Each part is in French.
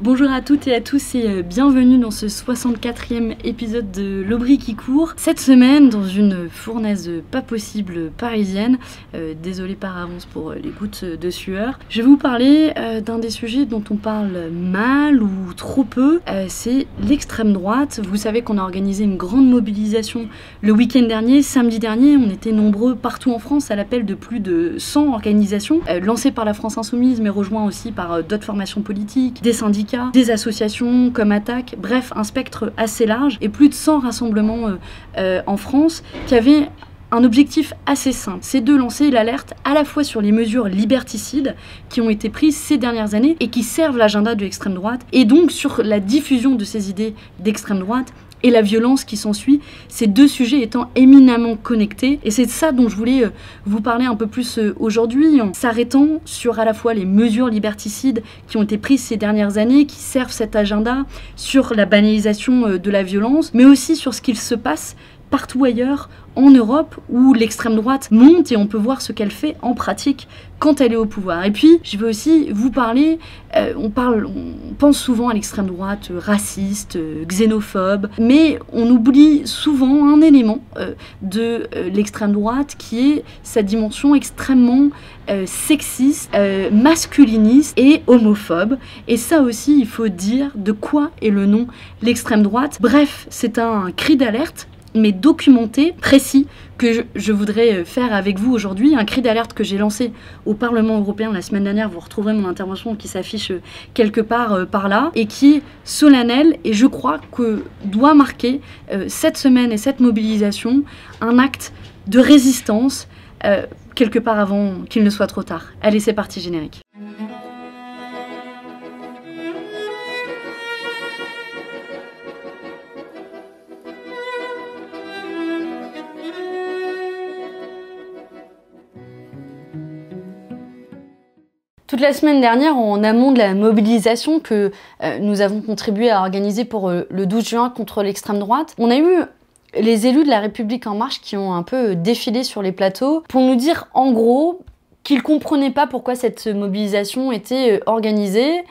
Bonjour à toutes et à tous et euh, bienvenue dans ce 64e épisode de L'Aubry qui court. Cette semaine, dans une fournaise pas possible parisienne, euh, désolée désolé par avance pour euh, les gouttes de sueur, je vais vous parler d'un des sujets dont on parle mal ou trop peu, c'est l'extrême droite. Vous savez qu'on a organisé une grande mobilisation le week-end dernier, samedi dernier, on était nombreux partout en France à l'appel de plus de 100 organisations, lancées par la France Insoumise mais rejoint aussi par d'autres formations politiques, des syndicats des associations comme Attaque, bref, un spectre assez large et plus de 100 rassemblements euh, euh, en France qui avaient un objectif assez simple, c'est de lancer l'alerte à la fois sur les mesures liberticides qui ont été prises ces dernières années et qui servent l'agenda de l'extrême droite, et donc sur la diffusion de ces idées d'extrême droite et la violence qui s'ensuit, ces deux sujets étant éminemment connectés. Et c'est de ça dont je voulais euh, vous parler un peu plus euh, aujourd'hui, en s'arrêtant sur à la fois les mesures liberticides qui ont été prises ces dernières années, qui servent cet agenda, sur la banalisation euh, de la violence, mais aussi sur ce qu'il se passe partout ailleurs en Europe où l'extrême droite monte et on peut voir ce qu'elle fait en pratique quand elle est au pouvoir. Et puis, je veux aussi vous parler, euh, on, parle, on pense souvent à l'extrême droite euh, raciste, euh, xénophobe, mais on oublie souvent un élément de l'extrême droite qui est sa dimension extrêmement sexiste, masculiniste et homophobe. Et ça aussi, il faut dire de quoi est le nom l'extrême droite. Bref, c'est un cri d'alerte mais documenté, précis, que je, voudrais euh, faire avec vous aujourd'hui. Un cri d'alerte que j'ai lancé au Parlement européen la semaine dernière, vous retrouverez mon intervention qui s'affiche euh, quelque part euh, par là, et qui solennelle, et je crois que doit marquer cette semaine et cette mobilisation un acte de résistance, quelque part avant qu'il ne soit trop tard. Allez, c'est parti, générique. Toute la semaine dernière, en amont de la mobilisation que euh, nous avons contribué à organiser pour euh, le 12 juin contre l'extrême droite, on a eu les élus de la République en marche qui ont un peu euh, défilé sur les plateaux pour nous dire en gros qu'ils comprenaient pas pourquoi cette mobilisation était organisée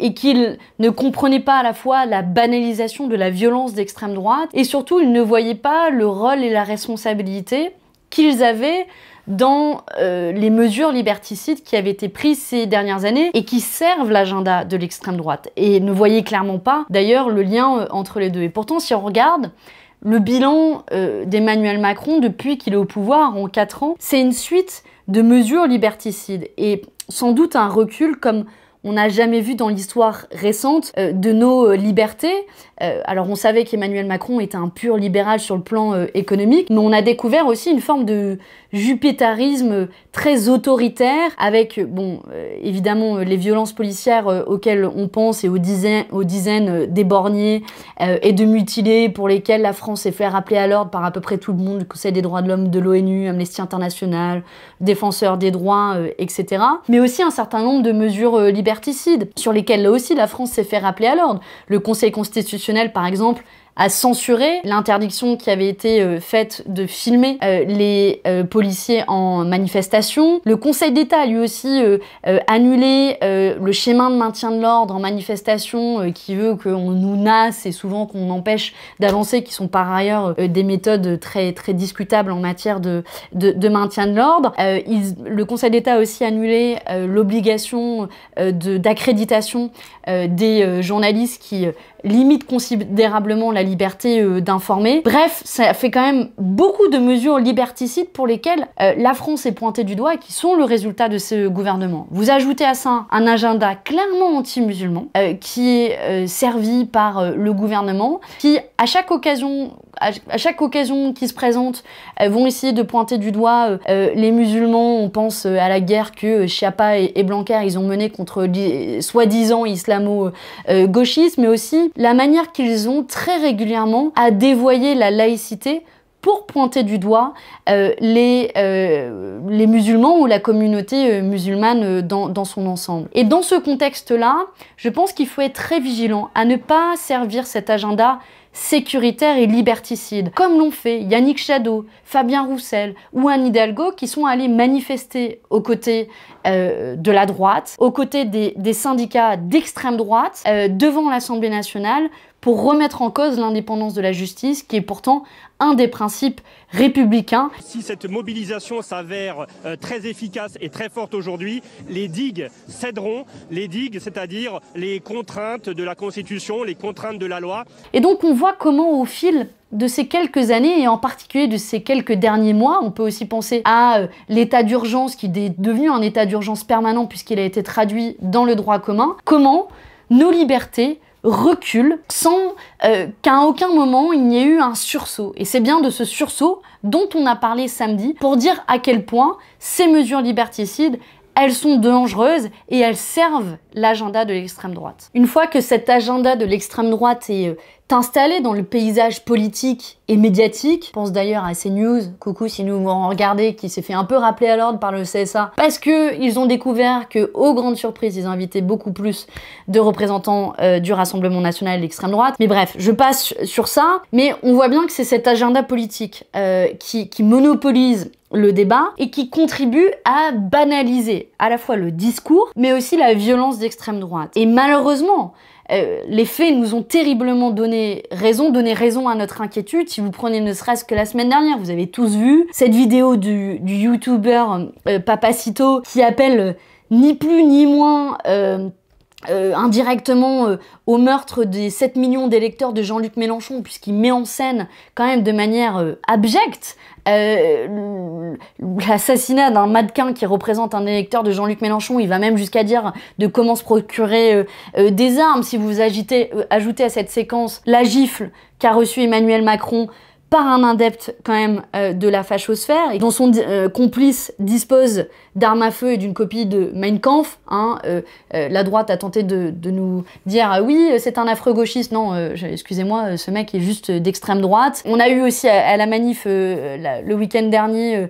et qu'ils ne comprenaient pas à la fois la banalisation de la violence d'extrême droite et surtout ils ne voyaient pas le rôle et la responsabilité qu'ils avaient dans euh, les mesures liberticides qui avaient été prises ces dernières années et qui servent l'agenda de l'extrême droite et ne voyez clairement pas d'ailleurs le lien euh, entre les deux. Et pourtant, si on regarde, le bilan euh, d'Emmanuel Macron depuis qu'il est au pouvoir en quatre ans, c'est une suite de mesures liberticides et sans doute un recul comme on n'a jamais vu dans l'histoire récente euh, de nos euh, libertés. Euh, alors on savait qu'Emmanuel Macron était un pur libéral sur le plan économique, mais on a découvert aussi une forme de jupitarisme très autoritaire, avec, bon, évidemment, les violences policières auxquelles on pense et aux dizaines, aux dizaines d'éborgnés et de mutilés pour lesquels la France s'est fait rappeler à l'ordre par à peu près tout le monde, le Conseil des droits de l'homme de l'ONU, Amnesty International, défenseurs des droits, etc. Mais aussi un certain nombre de mesures libertaires sur lesquels là aussi la France s'est fait rappeler à l'ordre. Le Conseil constitutionnel, par exemple, a censuré l'interdiction qui avait été euh, faite de filmer euh, les euh, policiers en manifestation. Le Conseil d'État a lui aussi annulé le schéma de maintien de l'ordre en manifestation qui veut qu'on nous nasse et souvent qu'on empêche d'avancer, qui sont par ailleurs des méthodes très, très discutables en matière de, de, maintien de l'ordre. le Conseil d'État a aussi annulé l'obligation d'accréditation des journalistes qui limite considérablement la liberté euh, d'informer. Bref, ça fait quand même beaucoup de mesures liberticides pour lesquelles euh, la France est pointée du doigt et qui sont le résultat de ce gouvernement. Vous ajoutez à ça un agenda clairement anti-musulman euh, qui est servi par le gouvernement, qui à chaque occasion à chaque occasion qui se présente, elles vont essayer de pointer du doigt euh, euh, les musulmans. On pense euh, à la guerre que Chiappa et, Blanquer ils ont menée contre soi-disant islamo-gauchistes, mais aussi la manière qu'ils ont très régulièrement à dévoyer la laïcité pour pointer du doigt les, musulmans ou la communauté musulmane dans, dans son ensemble. Et dans ce contexte-là, je pense qu'il faut être très vigilant à ne pas servir cet agenda sécuritaire et liberticide, comme l'ont fait Yannick Jadot, Fabien Roussel ou Anne Hidalgo qui sont allés manifester aux côtés euh, de la droite, aux côtés des, syndicats d'extrême droite, euh, devant l'Assemblée nationale pour remettre en cause l'indépendance de la justice, qui est pourtant un des principes républicains. Si cette mobilisation s'avère euh, très efficace et très forte aujourd'hui, les digues céderont, les digues, c'est-à-dire les contraintes de la Constitution, les contraintes de la loi. Et donc on voit comment au fil de ces quelques années et en particulier de ces quelques derniers mois, on peut aussi penser à euh, l'état d'urgence qui est devenu un état d'urgence permanent puisqu'il a été traduit dans le droit commun, comment nos libertés recule sans euh, qu'à aucun moment il n'y ait eu un sursaut. Et c'est bien de ce sursaut dont on a parlé samedi pour dire à quel point ces mesures liberticides elles sont dangereuses et elles servent l'agenda de l'extrême droite. Une fois que cet agenda de l'extrême droite est euh, t'installer dans le paysage politique et médiatique. pense d'ailleurs à CNews, coucou si nous vous regardez, qui s'est fait un peu rappeler à l'ordre par le CSA, parce que ils ont découvert que, aux grandes surprises, ils invitaient beaucoup plus de représentants euh, du Rassemblement National et de l'extrême droite. Mais bref, je passe sur ça, mais on voit bien que c'est cet agenda politique euh, qui monopolise le débat et qui contribue à banaliser à la fois le discours mais aussi la violence d'extrême droite. Et malheureusement, euh, les faits nous ont terriblement donné raison, donné raison à notre inquiétude. Si vous prenez ne serait-ce que la semaine dernière, vous avez tous vu cette vidéo du, du youtubeur euh, Papacito qui appelle euh, ni plus ni moins euh, indirectement euh, au meurtre des 7 millions d'électeurs de Jean-Luc Mélenchon, puisqu'il met en scène quand même de manière euh, abjecte l'assassinat d'un mannequin qui représente un électeur de Jean-Luc Mélenchon. Il va même jusqu'à dire de comment se procurer des armes si vous ajoutez à cette séquence la gifle qu'a reçue Emmanuel Macron par un indepte quand même euh, de la fachosphère, et dont son euh, complice dispose d'armes à feu et d'une copie de Mein Kampf. Hein, euh, la droite a tenté de, nous dire ah oui, c'est un affreux gauchiste. Non, excusez-moi, ce mec est juste d'extrême droite. On a eu aussi à, la manif le week-end dernier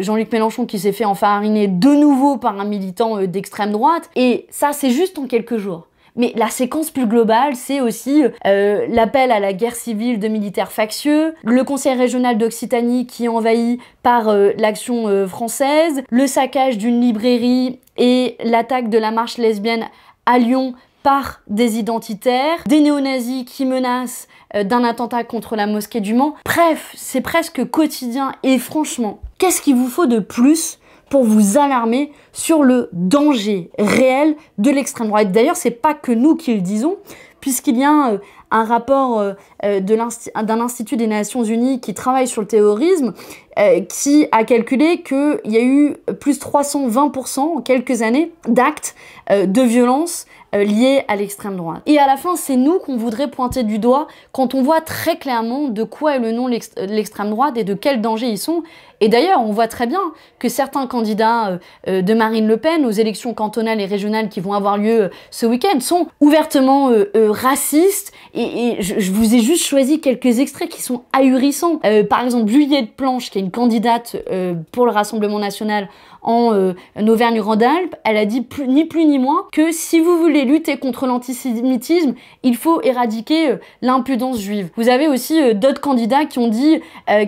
Jean-Luc Mélenchon qui s'est fait enfariner de nouveau par un militant d'extrême droite. Et ça, c'est juste en quelques jours. Mais la séquence plus globale, c'est aussi euh, l'appel à la guerre civile de militaires factieux, le conseil régional d'Occitanie qui est envahi par euh, l'action euh, française, le saccage d'une librairie et l'attaque de la marche lesbienne à Lyon par des identitaires, des néo-nazis qui menacent d'un attentat contre la mosquée du Mans. Bref, c'est presque quotidien et franchement, qu'est-ce qu'il vous faut de plus pour vous alarmer sur le danger réel de l'extrême droite. D'ailleurs, ce n'est pas que nous qui le disons, puisqu'il y a euh, un rapport euh, euh, d'un institut des Nations Unies qui travaille sur le terrorisme euh, qui a calculé qu'il y a eu plus 320% en quelques années d'actes euh, de violence euh, liés à l'extrême droite. Et à la fin, c'est nous qu'on voudrait pointer du doigt quand on voit très clairement de quoi est le nom l'extrême droite et de quels dangers ils sont. Et d'ailleurs, on voit très bien que certains candidats de Marine Le Pen aux élections cantonales et régionales qui vont avoir lieu ce week-end sont ouvertement racistes. Et, je, vous ai juste choisi quelques extraits qui sont ahurissants. par exemple, Juliette de Planche, qui est une candidate euh, pour le Rassemblement national en, euh, Auvergne-Rhône-Alpes, elle a dit ni plus ni moins que si vous voulez lutter contre l'antisémitisme, il faut éradiquer euh, l'impudence juive. Vous avez aussi d'autres candidats qui ont dit,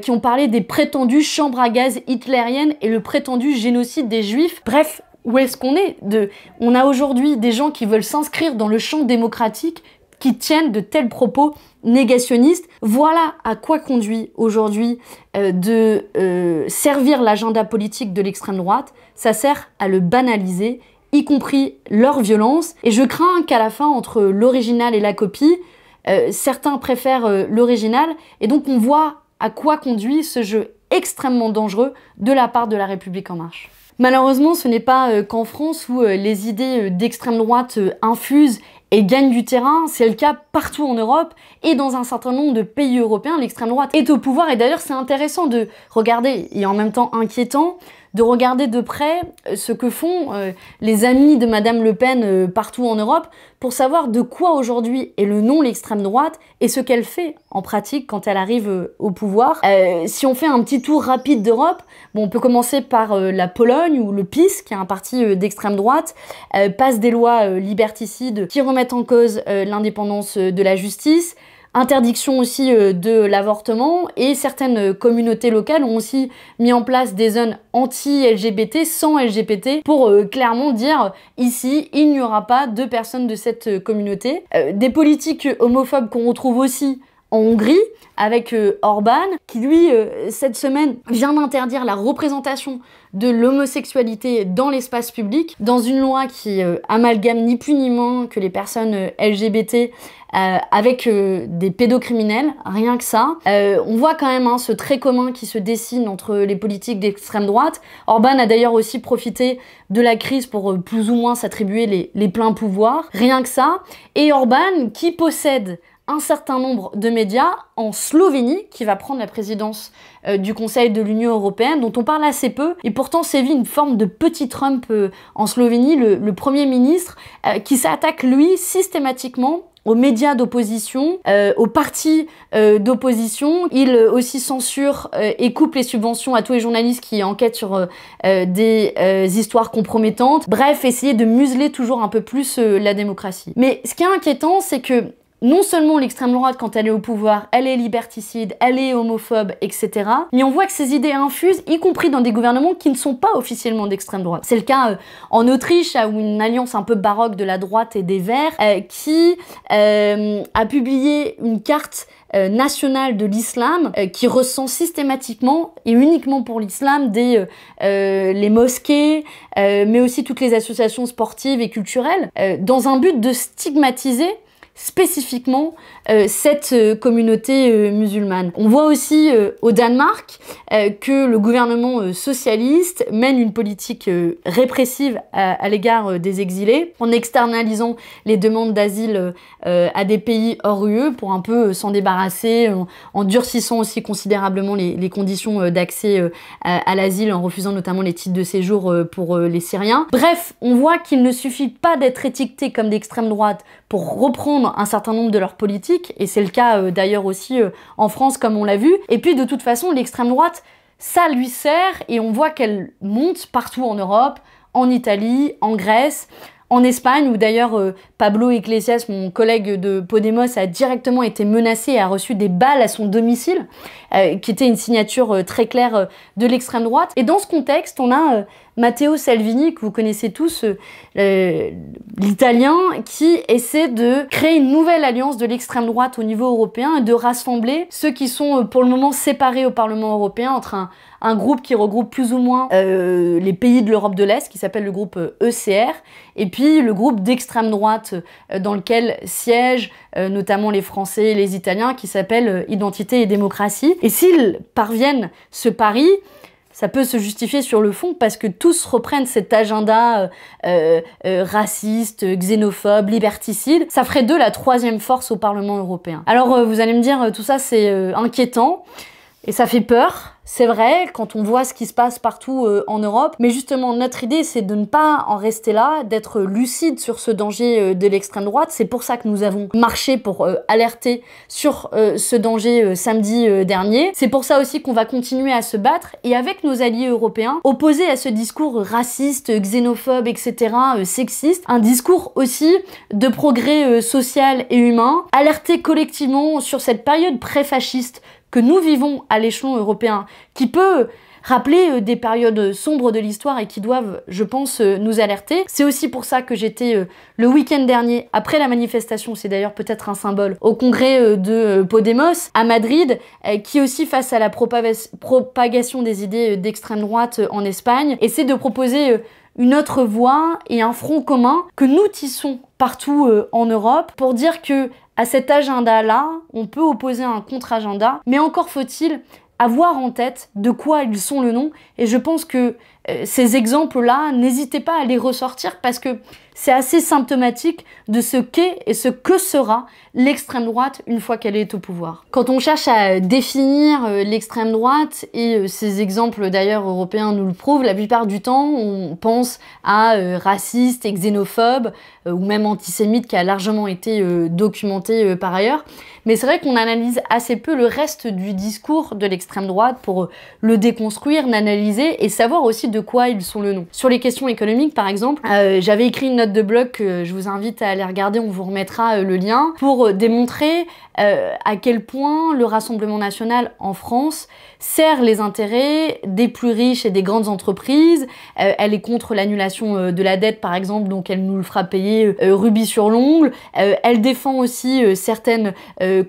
ont parlé des prétendues chambres à gaz hitlériennes et le prétendu génocide des juifs. Bref, où est-ce qu'on est, on a aujourd'hui des gens qui veulent s'inscrire dans le champ démocratique qui tiennent de tels propos négationniste. Voilà à quoi conduit aujourd'hui euh, de euh, servir l'agenda politique de l'extrême droite. Ça sert à le banaliser, y compris leur violence. Et je crains qu'à la fin, entre l'original et la copie, euh, certains préfèrent l'original. Et donc on voit à quoi conduit ce jeu extrêmement dangereux de la part de la République en marche. Malheureusement, ce n'est pas qu'en France où les idées d'extrême droite infusent et gagne du terrain. C'est le cas partout en Europe et dans un certain nombre de pays européens, l'extrême droite est au pouvoir. Et d'ailleurs, c'est intéressant de regarder, et en même temps inquiétant, de regarder de près euh, ce que font euh, les amis de Madame Le Pen euh, partout en Europe pour savoir de quoi aujourd'hui est le nom l'extrême droite et ce qu'elle fait en pratique quand elle arrive au pouvoir. si on fait un petit tour rapide d'Europe, on peut commencer par la Pologne ou le PiS, qui est un parti d'extrême droite, passe des lois liberticides qui remettent en cause l'indépendance de la justice, interdiction aussi euh, de l'avortement et certaines euh, communautés locales ont aussi mis en place des zones anti-LGBT, sans LGBT, pour euh, clairement dire ici il n'y aura pas de personnes de cette communauté. Des politiques homophobes qu'on retrouve aussi en Hongrie avec euh, Orban, qui lui, euh, cette semaine, vient d'interdire la représentation de l'homosexualité dans l'espace public, dans une loi qui euh, amalgame ni plus ni moins que les personnes LGBT avec des pédocriminels, rien que ça. on voit quand même hein, ce trait commun qui se dessine entre les politiques d'extrême droite. Orban a d'ailleurs aussi profité de la crise pour plus ou moins s'attribuer les pleins pouvoirs, rien que ça. Et Orban, qui possède un certain nombre de médias en Slovénie, qui va prendre la présidence euh, du Conseil de l'Union européenne, dont on parle assez peu, et pourtant sévit une forme de petit Trump euh, en Slovénie, le, Premier ministre, euh, qui s'attaque, lui, systématiquement aux médias d'opposition, aux partis d'opposition. Il aussi censure et coupe les subventions à tous les journalistes qui enquêtent sur des histoires compromettantes. Bref, essayer de museler toujours un peu plus la démocratie. Mais ce qui est inquiétant, c'est que non seulement l'extrême droite, quand elle est au pouvoir, elle est liberticide, elle est homophobe, etc. Mais on voit que ces idées infusent, y compris dans des gouvernements qui ne sont pas officiellement d'extrême droite. C'est le cas euh, en Autriche, où une alliance un peu baroque de la droite et des Verts, euh, qui euh, a publié une carte nationale de l'islam qui ressent systématiquement et uniquement pour l'islam des les mosquées mais aussi toutes les associations sportives et culturelles dans un but de stigmatiser spécifiquement euh, cette euh, communauté euh, musulmane. On voit aussi au Danemark que le gouvernement socialiste mène une politique répressive à, l'égard des exilés en externalisant les demandes d'asile à des pays hors UE pour un peu s'en débarrasser, en, durcissant aussi considérablement les, conditions d'accès à l'asile, en refusant notamment les titres de séjour pour les Syriens. Bref, on voit qu'il ne suffit pas d'être étiqueté comme d'extrême droite pour reprendre un certain nombre de leurs politiques et c'est le cas euh, d'ailleurs aussi euh, en France comme on l'a vu. Et puis de toute façon, l'extrême droite, ça lui sert, et on voit qu'elle monte partout en Europe, en Italie, en Grèce, en Espagne, où d'ailleurs euh, Pablo Iglesias, mon collègue de Podemos, a directement été menacé et a reçu des balles à son domicile, qui était une signature très claire de l'extrême droite. Et dans ce contexte, on a Matteo Salvini, que vous connaissez tous, euh, l'Italien, qui essaie de créer une nouvelle alliance de l'extrême droite au niveau européen et de rassembler ceux qui sont euh, pour le moment séparés au Parlement européen entre un, groupe qui regroupe plus ou moins euh, les pays de l'Europe de l'Est, qui s'appelle le groupe ECR, e et puis le groupe d'extrême droite dans lequel siègent notamment les Français et les Italiens, qui s'appelle Identité et démocratie. Et s'ils parviennent ce pari, ça peut se justifier sur le fond parce que tous reprennent cet agenda euh, euh, euh, raciste, xénophobe, liberticide. Ça ferait d'eux la troisième force au Parlement européen. Alors vous allez me dire, tout ça c'est inquiétant, et ça fait peur, c'est vrai, quand on voit ce qui se passe partout euh, en Europe. Mais justement, notre idée, c'est de ne pas en rester là, d'être lucide sur ce danger euh, de l'extrême droite. C'est pour ça que nous avons marché pour euh, alerter sur ce danger samedi dernier. C'est pour ça aussi qu'on va continuer à se battre et avec nos alliés européens, opposés à ce discours raciste, xénophobe, etc., sexiste, un discours aussi de progrès social et humain, alerter collectivement sur cette période pré-fasciste que nous vivons à l'échelon européen, qui peut rappeler euh, des périodes euh, sombres de l'histoire et qui doivent, je pense, euh, nous alerter. C'est aussi pour ça que j'étais le week-end dernier, après la manifestation, c'est d'ailleurs peut-être un symbole, au congrès de Podemos à Madrid, qui aussi face à la propagation des idées d'extrême droite en Espagne, essaie de proposer une autre voie et un front commun que nous tissons partout en Europe pour dire que à cet agenda-là, on peut opposer un contre-agenda, mais encore faut-il avoir en tête de quoi ils sont le nom. Et je pense que euh, ces exemples-là, n'hésitez pas à les ressortir parce que c'est assez symptomatique de ce qu'est et ce que sera l'extrême droite une fois qu'elle est au pouvoir. Quand on cherche à définir euh, l'extrême droite, et euh, ces exemples d'ailleurs européens nous le prouvent, la plupart du temps, on pense à raciste et xénophobe, euh, ou même antisémite qui a largement été euh, documenté euh, par ailleurs. Mais c'est vrai qu'on analyse assez peu le reste du discours de l'extrême droite pour le déconstruire, l'analyser et savoir aussi de quoi ils sont le nom. Sur les questions économiques, par exemple, j'avais écrit une note de blog que je vous invite à aller regarder, on vous remettra le lien, pour démontrer euh, à quel point le Rassemblement national en France sert les intérêts des plus riches et des grandes entreprises. Euh, elle est contre l'annulation euh, de la dette, par exemple, donc elle nous le fera payer rubis sur l'ongle. elle défend aussi certaines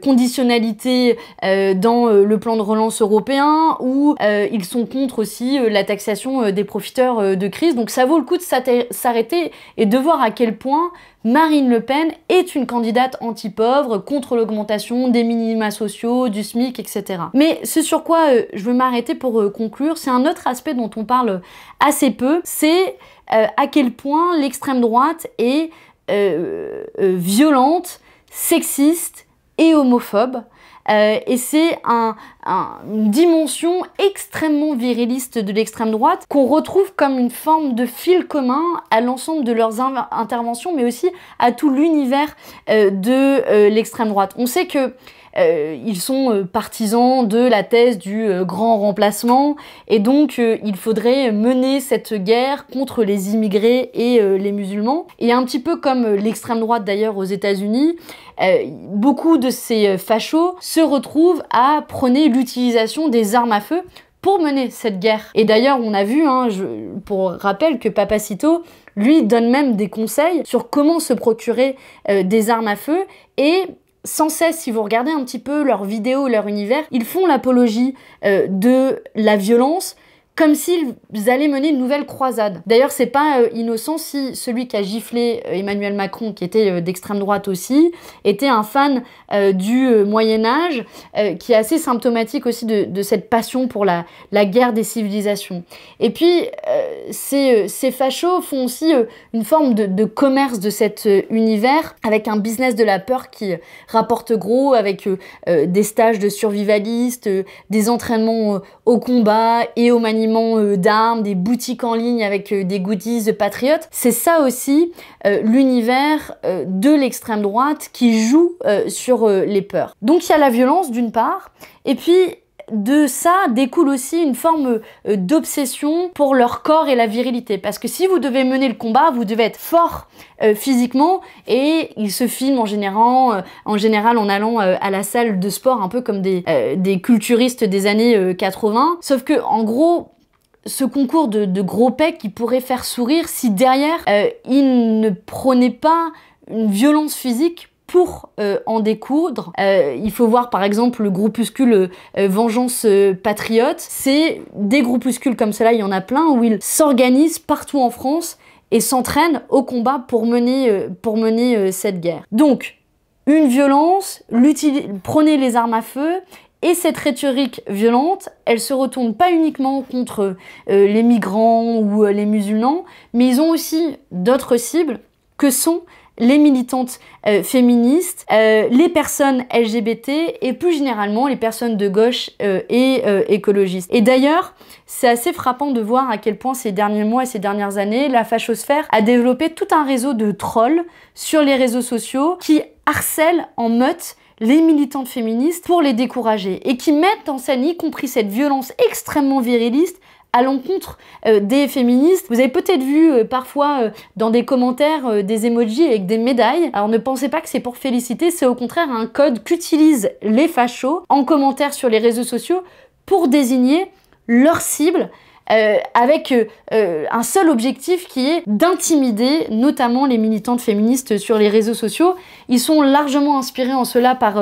conditionnalités dans le plan de relance européen, où ils sont contre aussi la taxation des profiteurs de crise. Donc ça vaut le coup de s'arrêter et de voir à quel point Marine Le Pen est une candidate anti-pauvre, contre l'augmentation des minima sociaux, du SMIC, etc. Mais ce sur quoi euh, je veux m'arrêter pour euh, conclure, c'est un autre aspect dont on parle assez peu, c'est euh, à quel point l'extrême droite est violente, sexiste et homophobe euh, et c'est une dimension extrêmement viriliste de l'extrême droite qu'on retrouve comme une forme de fil commun à l'ensemble de leurs interventions, mais aussi à tout l'univers euh, de euh, l'extrême droite. On sait que euh, ils sont euh, partisans de la thèse du euh, grand remplacement et donc il faudrait mener cette guerre contre les immigrés et les musulmans. Et un petit peu comme l'extrême droite d'ailleurs aux États-Unis, beaucoup de ces fachos se retrouvent à prôner l'utilisation des armes à feu pour mener cette guerre. Et d'ailleurs, on a vu, hein, pour rappel, que Papacito lui donne même des conseils sur comment se procurer des armes à feu et sans cesse, si vous regardez un petit peu leurs vidéos, leur univers, ils font l'apologie euh, de la violence, comme s'ils allaient mener une nouvelle croisade. D'ailleurs, c'est pas euh, innocent si celui qui a giflé euh, Emmanuel Macron, qui était euh, d'extrême droite aussi, était un fan du Moyen Âge, qui est assez symptomatique aussi de, cette passion pour la, la, guerre des civilisations. Et puis, ces, ces, fachos font aussi une forme de, de, commerce de cet univers, avec un business de la peur qui rapporte gros, avec des stages de survivalistes, des entraînements au combat et aux manifestations euh, d'armes, des boutiques en ligne avec euh, des goodies patriotes. C'est ça aussi euh, l'univers de l'extrême droite qui joue sur les peurs. Donc il y a la violence d'une part, et puis de ça découle aussi une forme euh, d'obsession pour leur corps et la virilité. Parce que si vous devez mener le combat, vous devez être fort euh, physiquement et ils se filment en général, euh, en, général en allant à la salle de sport, un peu comme des, culturistes des années 80. Sauf que, en gros, ce concours de, gros pecs qui pourrait faire sourire si derrière, ils ne prenaient pas une violence physique pour euh, en découdre, euh, il faut voir par exemple le groupuscule euh, Vengeance Patriote. C'est des groupuscules comme cela, il y en a plein, où ils s'organisent partout en France et s'entraînent au combat pour mener, cette guerre. Donc, une violence, prenez les armes à feu et cette rhétorique violente, elle se retourne pas uniquement contre les migrants ou les musulmans, mais ils ont aussi d'autres cibles que sont les militantes euh, féministes, euh, les personnes LGBT et plus généralement les personnes de gauche euh, et écologistes. Et d'ailleurs, c'est assez frappant de voir à quel point ces derniers mois et ces dernières années, la fachosphère a développé tout un réseau de trolls sur les réseaux sociaux qui harcèlent en meute les militantes féministes pour les décourager et qui mettent en scène y compris cette violence extrêmement viriliste à l'encontre euh, des féministes. Vous avez peut-être vu euh, parfois euh, dans des commentaires des emojis avec des médailles. Alors ne pensez pas que c'est pour féliciter, c'est au contraire un code qu'utilisent les fachos en commentaire sur les réseaux sociaux pour désigner leur cible euh, avec euh, euh, un seul objectif qui est d'intimider notamment les militantes féministes sur les réseaux sociaux. Ils sont largement inspirés en cela par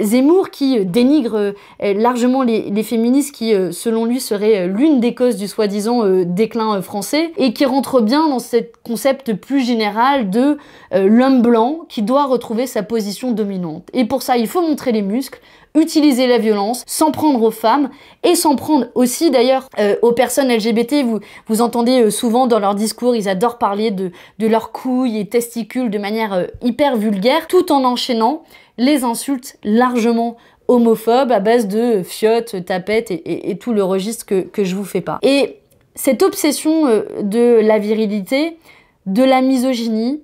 Zemmour qui dénigre largement les, les, féministes qui, selon lui, seraient l'une des causes du soi-disant déclin français et qui rentre bien dans ce concept plus général de l'homme blanc qui doit retrouver sa position dominante. Et pour ça, il faut montrer les muscles, utiliser la violence, s'en prendre aux femmes et s'en prendre aussi d'ailleurs euh, aux personnes LGBT. Vous, vous entendez euh, souvent dans leurs discours, ils adorent parler de, leurs couilles et testicules de manière euh, hyper vulgaire, tout en enchaînant les insultes largement homophobes à base de fiottes, tapettes et, tout le registre que, que je vous fais pas. Et cette obsession de la virilité, de la misogynie,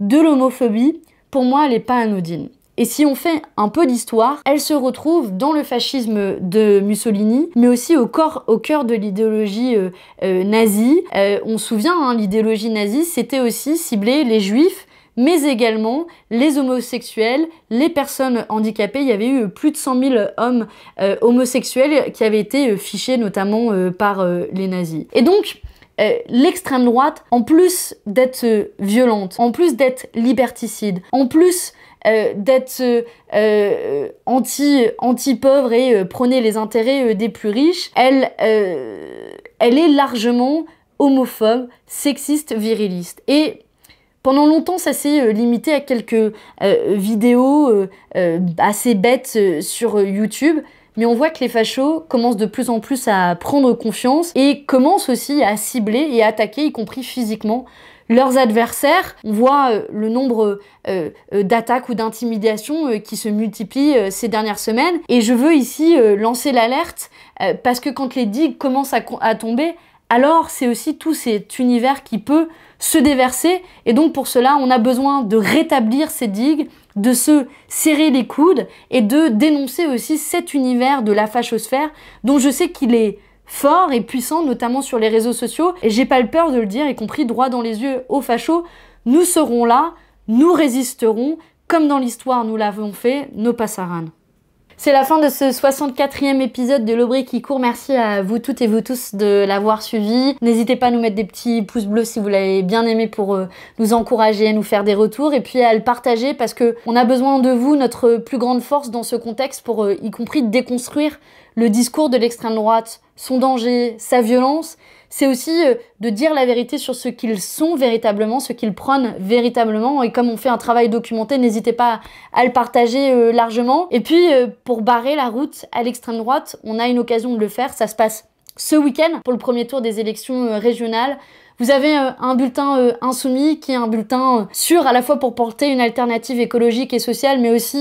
de l'homophobie, pour moi, elle n'est pas anodine. Et si on fait un peu d'histoire, elle se retrouve dans le fascisme de Mussolini, mais aussi au, au cœur de l'idéologie euh, euh, nazie. Euh, on se souvient, hein, l'idéologie nazie, c'était aussi cibler les juifs, mais également les homosexuels, les personnes handicapées. Il y avait eu plus de 100 000 hommes homosexuels qui avaient été fichés notamment par les nazis. Et donc, l'extrême droite, en plus d'être violente, en plus d'être liberticide, en plus euh, d'être euh, euh, anti, anti-pauvre et prôner les intérêts des plus riches, elle, elle est largement homophobe, sexiste, viriliste. Et pendant longtemps, ça s'est limité à quelques vidéos assez bêtes sur YouTube. Mais on voit que les fachos commencent de plus en plus à prendre confiance et commencent aussi à cibler et attaquer, y compris physiquement, leurs adversaires. On voit euh, le nombre euh, euh, d'attaques ou d'intimidations qui se multiplient ces dernières semaines. Et je veux ici lancer l'alerte parce que quand les digues commencent à, tomber, alors c'est aussi tout cet univers qui peut se déverser. Et donc pour cela, on a besoin de rétablir ces digues, de se serrer les coudes et de dénoncer aussi cet univers de la fachosphère dont je sais qu'il est fort et puissant, notamment sur les réseaux sociaux. Et j'ai pas le peur de le dire, y compris droit dans les yeux aux fachos. Nous serons là, nous résisterons, comme dans l'histoire nous l'avons fait, nos passaranes. C'est la fin de ce 64e épisode de l'Aubry qui court. Merci à vous toutes et vous tous de l'avoir suivi. N'hésitez pas à nous mettre des petits pouces bleus si vous l'avez bien aimé pour euh, nous encourager, à nous faire des retours et puis à le partager parce que on a besoin de vous, notre plus grande force dans ce contexte pour euh, y compris déconstruire le discours de l'extrême droite, son danger, sa violence c'est aussi euh, de dire la vérité sur ce qu'ils sont véritablement, ce qu'ils prônent véritablement. Et comme on fait un travail documenté, n'hésitez pas à le partager euh, largement. Et puis, euh, pour barrer la route à l'extrême droite, on a une occasion de le faire. Ça se passe ce week-end pour le premier tour des élections régionales. Vous avez euh, un bulletin euh, insoumis qui est un bulletin euh, sûr à la fois pour porter une alternative écologique et sociale, mais aussi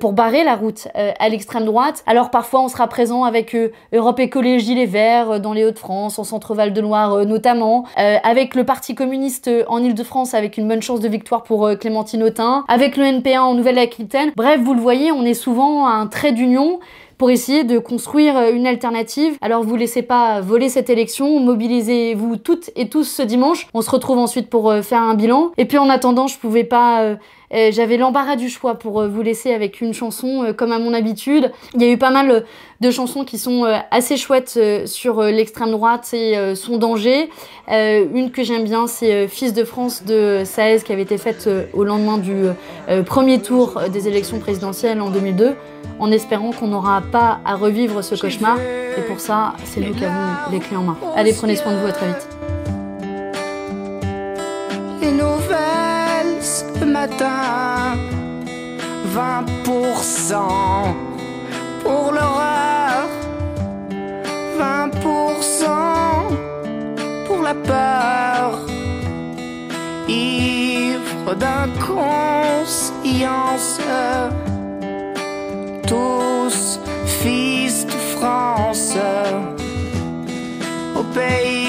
pour barrer la route à l'extrême droite. Alors parfois on sera présent avec Europe Écologie Les Verts dans les Hauts-de-France, en Centre-Val de Loire notamment, avec le Parti communiste en Ile-de-France avec une bonne chance de victoire pour Clémentine Autain, avec le NPA en Nouvelle-Aquitaine. Bref, vous le voyez, on est souvent à un trait d'union pour essayer de construire euh, une alternative. Alors vous laissez pas voler cette élection, mobilisez-vous toutes et tous ce dimanche. On se retrouve ensuite pour euh, faire un bilan. Et puis en attendant, je pouvais pas euh, euh, j'avais l'embarras du choix pour euh, vous laisser avec une chanson euh, comme à mon habitude. Il y a eu pas mal de chansons qui sont assez chouettes sur l'extrême droite et son danger. une que j'aime bien, c'est Fils de France de Saez qui avait été faite au lendemain du premier tour des élections présidentielles en 2002, en espérant qu'on n'aura pas à revivre ce cauchemar. Et pour ça, c'est nous qui avons les clés en main. Allez, prenez soin de vous, à très vite. 20% pour l'horreur, 20% pour la peur, ivre d'inconscience, tous fils de France, au pays